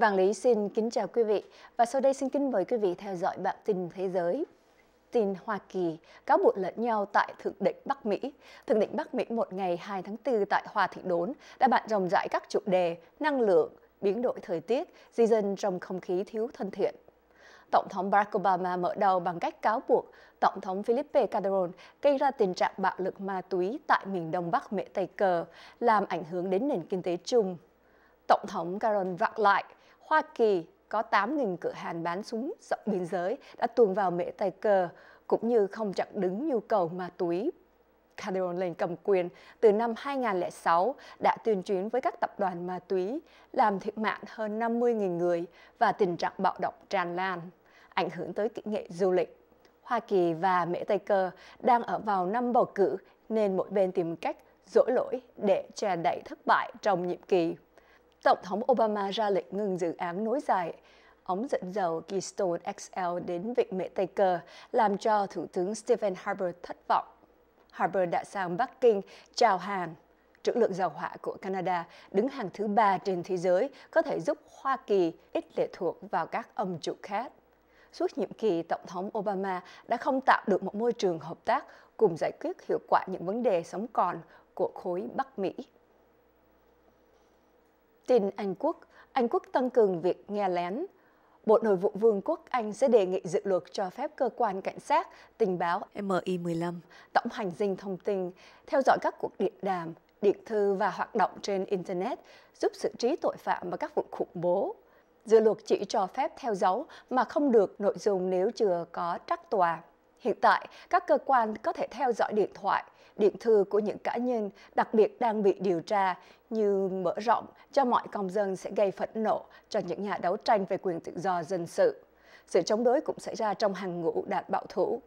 Vàng Lý xin kính chào quý vị và sau đây xin kính mời quý vị theo dõi bản tin thế giới. Tin Hoa Kỳ cáo buộc lẫn nhau tại Thượng đỉnh Bắc Mỹ. Thượng đỉnh Bắc Mỹ một ngày 2 tháng 4 tại hòa Thị Đốn đã bạn rộng rãi các chủ đề năng lượng, biến đổi thời tiết, di dân trong không khí thiếu thân thiện. Tổng thống Barack Obama mở đầu bằng cách cáo buộc Tổng thống Felipe Calderon gây ra tình trạng bạo lực ma túy tại miền Đông Bắc Mỹ Tây Cờ, làm ảnh hưởng đến nền kinh tế chung. Tổng thống Calderon vặn lại – Hoa Kỳ có 8.000 cửa hàng bán súng dọc biên giới đã tuồn vào mễ tay cờ cũng như không chặn đứng nhu cầu ma túy. Calderon lên cầm quyền từ năm 2006 đã tuyên chiến với các tập đoàn ma túy, làm thiệt mạng hơn 50.000 người và tình trạng bạo động tràn lan, ảnh hưởng tới kỹ nghệ du lịch. Hoa Kỳ và Mễ Tây Cơ đang ở vào năm bầu cử nên mỗi bên tìm cách dỗi lỗi để che đậy thất bại trong nhiệm kỳ. Tổng thống Obama ra lệnh ngừng dự án nối dài ống dẫn dầu Keystone XL đến vịnh Mễ Tây Cơ, làm cho Thủ tướng Stephen Harper thất vọng. Harper đã sang Bắc Kinh chào hàng. Trữ lượng dầu hỏa của Canada đứng hàng thứ ba trên thế giới có thể giúp Hoa Kỳ ít lệ thuộc vào các ông trụ khác. Suốt nhiệm kỳ, Tổng thống Obama đã không tạo được một môi trường hợp tác cùng giải quyết hiệu quả những vấn đề sống còn của khối Bắc Mỹ tin Anh Quốc, Anh Quốc tăng cường việc nghe lén. Bộ Nội vụ Vương quốc Anh sẽ đề nghị dự luật cho phép cơ quan cảnh sát, tình báo MI15, tổng hành dinh thông tin, theo dõi các cuộc điện đàm, điện thư và hoạt động trên Internet, giúp xử trí tội phạm và các vụ khủng bố. Dự luật chỉ cho phép theo dấu mà không được nội dung nếu chưa có trắc tòa. Hiện tại, các cơ quan có thể theo dõi điện thoại, điện thư của những cá nhân đặc biệt đang bị điều tra như mở rộng cho mọi công dân sẽ gây phẫn nộ cho những nhà đấu tranh về quyền tự do dân sự. Sự chống đối cũng xảy ra trong hàng ngũ đạt bạo thủ.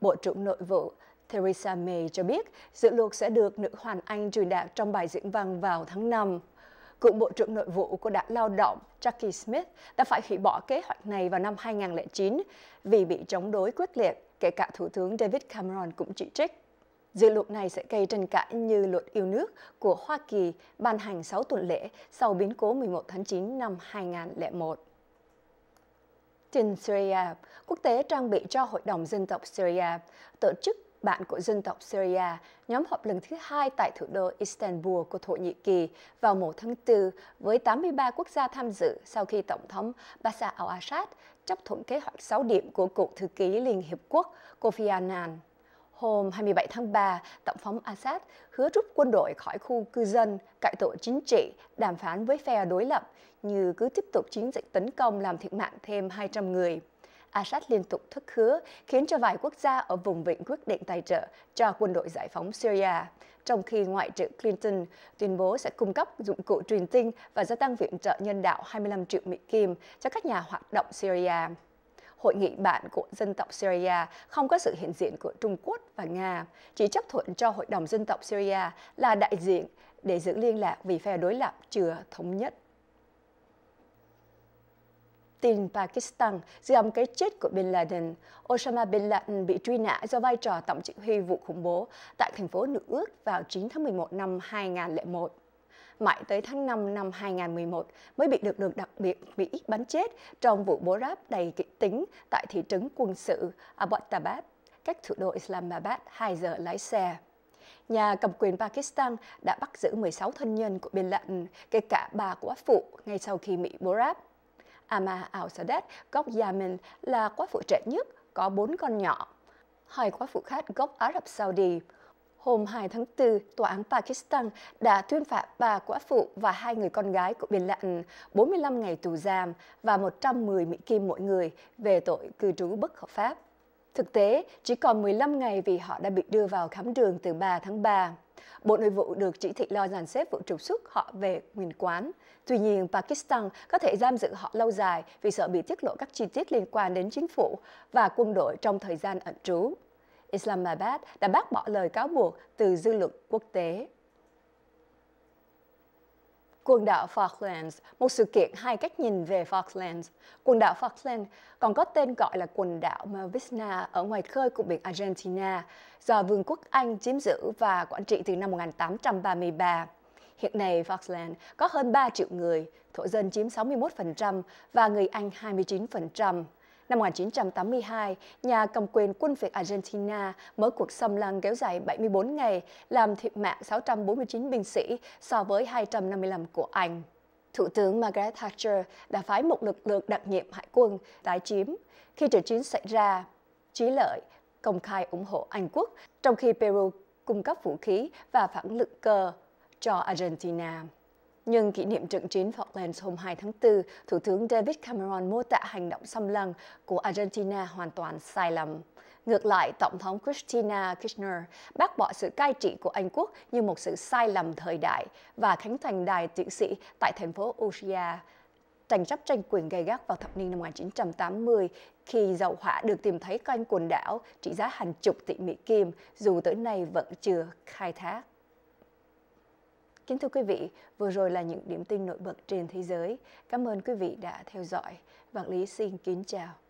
Bộ trưởng Nội vụ Theresa May cho biết dự luật sẽ được nữ hoàng Anh truyền đạt trong bài diễn văn vào tháng 5. Cựu Bộ trưởng Nội vụ của đảng lao động Jackie Smith đã phải hủy bỏ kế hoạch này vào năm 2009 vì bị chống đối quyết liệt Kể cả Thủ tướng David Cameron cũng chỉ trích. Dự luật này sẽ gây tranh cãi như luật yêu nước của Hoa Kỳ ban hành 6 tuần lễ sau biến cố 11 tháng 9 năm 2001. Trên Syria, quốc tế trang bị cho Hội đồng Dân tộc Syria tổ chức bạn của dân tộc Syria, nhóm họp lần thứ hai tại thủ đô Istanbul của Thổ Nhĩ Kỳ vào mùa tháng 4 với 83 quốc gia tham dự sau khi Tổng thống Bashar al-Assad chấp thuận kế hoạch 6 điểm của Cựu Thư ký Liên Hiệp Quốc Kofi Annan. Hôm 27 tháng 3, Tổng thống Assad hứa rút quân đội khỏi khu cư dân, cải tổ chính trị, đàm phán với phe đối lập như cứ tiếp tục chiến dịch tấn công làm thiệt mạng thêm 200 người. Assad liên tục thất hứa, khiến cho vài quốc gia ở vùng vịnh quyết định tài trợ cho quân đội giải phóng Syria, trong khi Ngoại trưởng Clinton tuyên bố sẽ cung cấp dụng cụ truyền tinh và gia tăng viện trợ nhân đạo 25 triệu Mỹ Kim cho các nhà hoạt động Syria. Hội nghị bạn của dân tộc Syria không có sự hiện diện của Trung Quốc và Nga, chỉ chấp thuận cho Hội đồng Dân tộc Syria là đại diện để giữ liên lạc vì phe đối lập chưa thống nhất tin Pakistan dưới cái chết của Bin Laden. Osama Bin Laden bị truy nã do vai trò tổng chỉ huy vụ khủng bố tại thành phố Nữ Ước vào 9 tháng 11 năm 2001 mãi tới tháng 5 năm 2011 mới bị được lượng đặc biệt Mỹ bắn chết trong vụ bố ráp đầy kỹ tính tại thị trấn quân sự Abbottabad, cách thủ đô Islamabad 2 giờ lái xe. Nhà cầm quyền Pakistan đã bắt giữ 16 thân nhân của Bin Laden, kể cả bà của phụ ngay sau khi Mỹ bố ráp. Ama Al Sadat, gốc Yemen, là quá phụ trẻ nhất, có bốn con nhỏ. Hai quá phụ khác gốc Ả Rập Saudi. Hôm 2 tháng 4, Tòa án Pakistan đã tuyên phạt bà quả phụ và hai người con gái của Bin Laden 45 ngày tù giam và 110 Mỹ Kim mỗi người về tội cư trú bất hợp pháp. Thực tế, chỉ còn 15 ngày vì họ đã bị đưa vào khám đường từ 3 tháng 3. Bộ Nội vụ được chỉ thị lo dàn xếp vụ trục xuất họ về nguyên quán. Tuy nhiên, Pakistan có thể giam giữ họ lâu dài vì sợ bị tiết lộ các chi tiết liên quan đến chính phủ và quân đội trong thời gian ẩn trú. Islamabad đã bác bỏ lời cáo buộc từ dư luận quốc tế quần đảo Falklands, một sự kiện hai cách nhìn về Falklands. Quần đảo Falklands còn có tên gọi là quần đảo Malvisna ở ngoài khơi của biển Argentina, do Vương quốc Anh chiếm giữ và quản trị từ năm 1833. Hiện nay, Falkland có hơn 3 triệu người, thổ dân chiếm 61% và người Anh 29%. Năm 1982, nhà cầm quyền quân Việt Argentina mở cuộc xâm lăng kéo dài 74 ngày, làm thiệt mạng 649 binh sĩ so với 255 của Anh. Thủ tướng Margaret Thatcher đã phái một lực lượng đặc nhiệm hải quân tái chiếm. Khi trận chiến xảy ra, Trí Lợi công khai ủng hộ Anh quốc, trong khi Peru cung cấp vũ khí và phản lực cơ cho Argentina. Nhân kỷ niệm trận chiến Falklands hôm 2 tháng 4, Thủ tướng David Cameron mô tả hành động xâm lăng của Argentina hoàn toàn sai lầm. Ngược lại, Tổng thống Christina Kirchner bác bỏ sự cai trị của Anh quốc như một sự sai lầm thời đại và khánh thành đài tuyển sĩ tại thành phố Ushuaia. Tranh chấp tranh quyền gay gắt vào thập niên năm 1980 khi dầu hỏa được tìm thấy quanh quần đảo trị giá hàng chục tỷ Mỹ Kim dù tới nay vẫn chưa khai thác. Kính thưa quý vị, vừa rồi là những điểm tin nổi bật trên thế giới. Cảm ơn quý vị đã theo dõi. Vạn Lý xin kính chào.